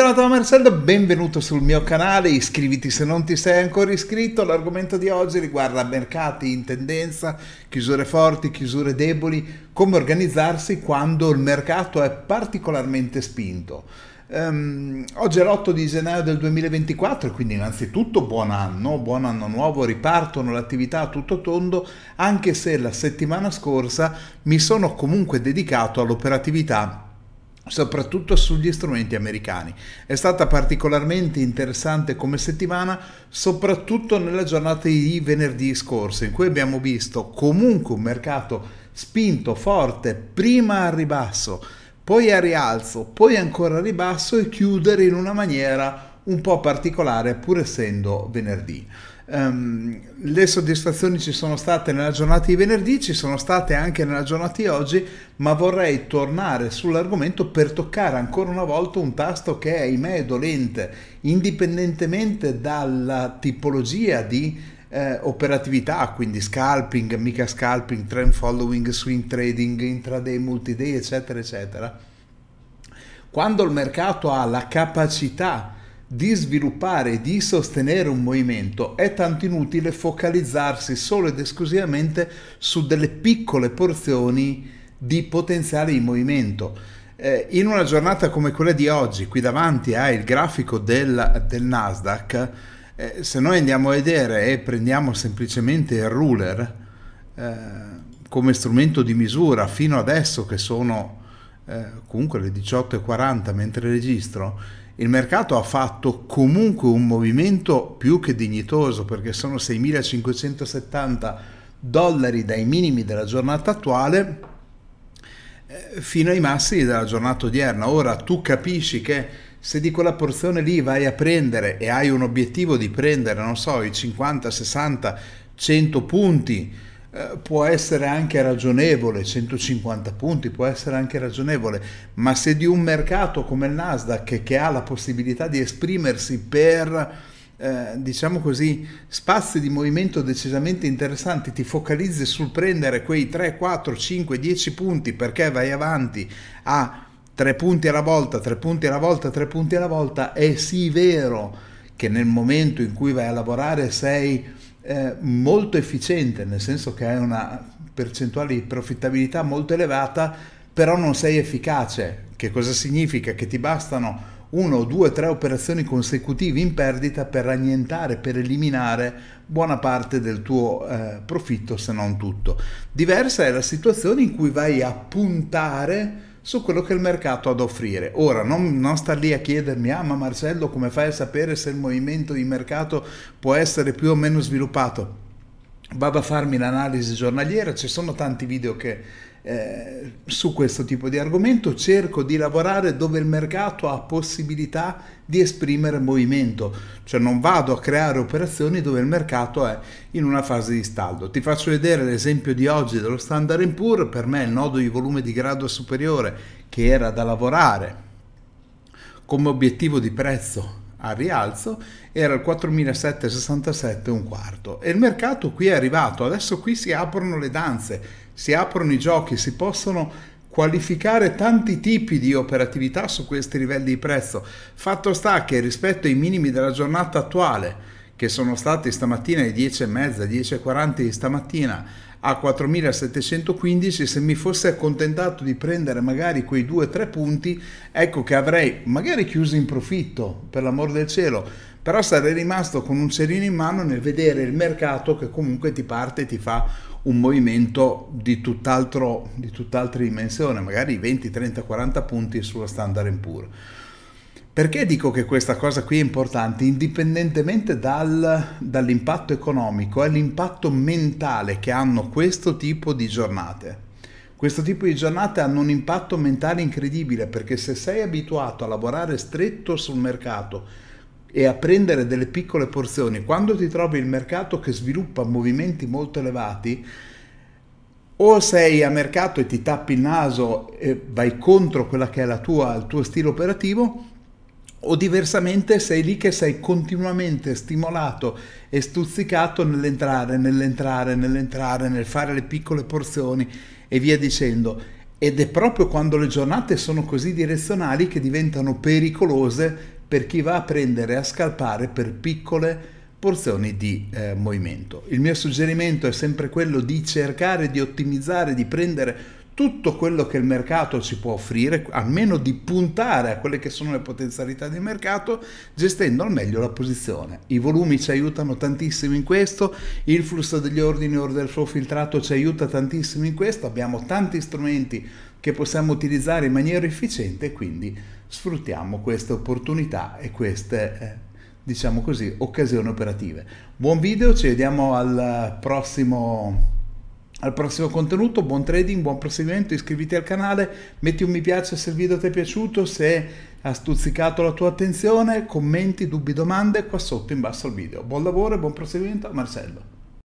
Bentornato da Marcello, benvenuto sul mio canale, iscriviti se non ti sei ancora iscritto. L'argomento di oggi riguarda mercati in tendenza, chiusure forti, chiusure deboli, come organizzarsi quando il mercato è particolarmente spinto. Um, oggi è l'8 di gennaio del 2024, quindi innanzitutto buon anno, buon anno nuovo, ripartono le attività a tutto tondo, anche se la settimana scorsa mi sono comunque dedicato all'operatività soprattutto sugli strumenti americani. È stata particolarmente interessante come settimana, soprattutto nella giornata di venerdì scorso, in cui abbiamo visto comunque un mercato spinto forte, prima al ribasso, poi a rialzo, poi ancora a ribasso e chiudere in una maniera un po' particolare pur essendo venerdì. Um, le soddisfazioni ci sono state nella giornata di venerdì, ci sono state anche nella giornata di oggi, ma vorrei tornare sull'argomento per toccare ancora una volta un tasto che, ahimè, è dolente, indipendentemente dalla tipologia di eh, operatività, quindi scalping, mica scalping, trend following, swing trading, intraday, multiday, eccetera, eccetera. Quando il mercato ha la capacità di sviluppare e di sostenere un movimento è tanto inutile focalizzarsi solo ed esclusivamente su delle piccole porzioni di potenziale di movimento. Eh, in una giornata come quella di oggi, qui davanti hai il grafico del, del Nasdaq, eh, se noi andiamo a vedere e prendiamo semplicemente il ruler eh, come strumento di misura fino adesso che sono eh, comunque le 18.40 mentre registro, il mercato ha fatto comunque un movimento più che dignitoso perché sono 6.570 dollari dai minimi della giornata attuale eh, fino ai massimi della giornata odierna. Ora tu capisci che se di quella porzione lì vai a prendere e hai un obiettivo di prendere, non so, i 50, 60, 100 punti, eh, può essere anche ragionevole, 150 punti può essere anche ragionevole, ma se di un mercato come il Nasdaq che ha la possibilità di esprimersi per eh, diciamo così, spazi di movimento decisamente interessanti, ti focalizzi sul prendere quei 3, 4, 5, 10 punti perché vai avanti a 3 punti alla volta, 3 punti alla volta, 3 punti alla volta, è sì vero che nel momento in cui vai a lavorare sei molto efficiente, nel senso che hai una percentuale di profittabilità molto elevata, però non sei efficace. Che cosa significa? Che ti bastano uno, due, tre operazioni consecutive in perdita per annientare, per eliminare buona parte del tuo eh, profitto, se non tutto. Diversa è la situazione in cui vai a puntare su quello che il mercato ha da offrire. Ora, non, non star lì a chiedermi, ah ma Marcello come fai a sapere se il movimento di mercato può essere più o meno sviluppato? vado a farmi l'analisi giornaliera, ci sono tanti video che eh, su questo tipo di argomento cerco di lavorare dove il mercato ha possibilità di esprimere movimento, cioè non vado a creare operazioni dove il mercato è in una fase di stallo. Ti faccio vedere l'esempio di oggi dello Standard Poor's, per me il nodo di volume di grado superiore che era da lavorare come obiettivo di prezzo al rialzo era il 4.767 un quarto e il mercato qui è arrivato adesso qui si aprono le danze si aprono i giochi si possono qualificare tanti tipi di operatività su questi livelli di prezzo fatto sta che rispetto ai minimi della giornata attuale che sono stati stamattina alle 10.30, 10.40 di stamattina a 4.715, se mi fosse accontentato di prendere magari quei 2-3 punti, ecco che avrei magari chiuso in profitto, per l'amor del cielo, però sarei rimasto con un cerino in mano nel vedere il mercato che comunque ti parte e ti fa un movimento di, tutt'altro di tutt'altra dimensione, magari 20, 30, 40 punti sulla standard in perché dico che questa cosa qui è importante? Indipendentemente dal, dall'impatto economico, è l'impatto mentale che hanno questo tipo di giornate. Questo tipo di giornate hanno un impatto mentale incredibile perché se sei abituato a lavorare stretto sul mercato e a prendere delle piccole porzioni, quando ti trovi il mercato che sviluppa movimenti molto elevati, o sei a mercato e ti tappi il naso e vai contro quella che è tua, il tuo stile operativo, o diversamente sei lì che sei continuamente stimolato e stuzzicato nell'entrare, nell'entrare, nell'entrare, nel fare le piccole porzioni e via dicendo. Ed è proprio quando le giornate sono così direzionali che diventano pericolose per chi va a prendere a scalpare per piccole porzioni di eh, movimento. Il mio suggerimento è sempre quello di cercare di ottimizzare, di prendere tutto quello che il mercato ci può offrire, almeno di puntare a quelle che sono le potenzialità del mercato, gestendo al meglio la posizione. I volumi ci aiutano tantissimo in questo, il flusso degli ordini order flow filtrato ci aiuta tantissimo in questo, abbiamo tanti strumenti che possiamo utilizzare in maniera efficiente, quindi sfruttiamo queste opportunità e queste eh, diciamo così, occasioni operative. Buon video, ci vediamo al prossimo al prossimo contenuto, buon trading, buon proseguimento, iscriviti al canale, metti un mi piace se il video ti è piaciuto, se ha stuzzicato la tua attenzione, commenti, dubbi, domande qua sotto in basso al video. Buon lavoro e buon proseguimento, Marcello.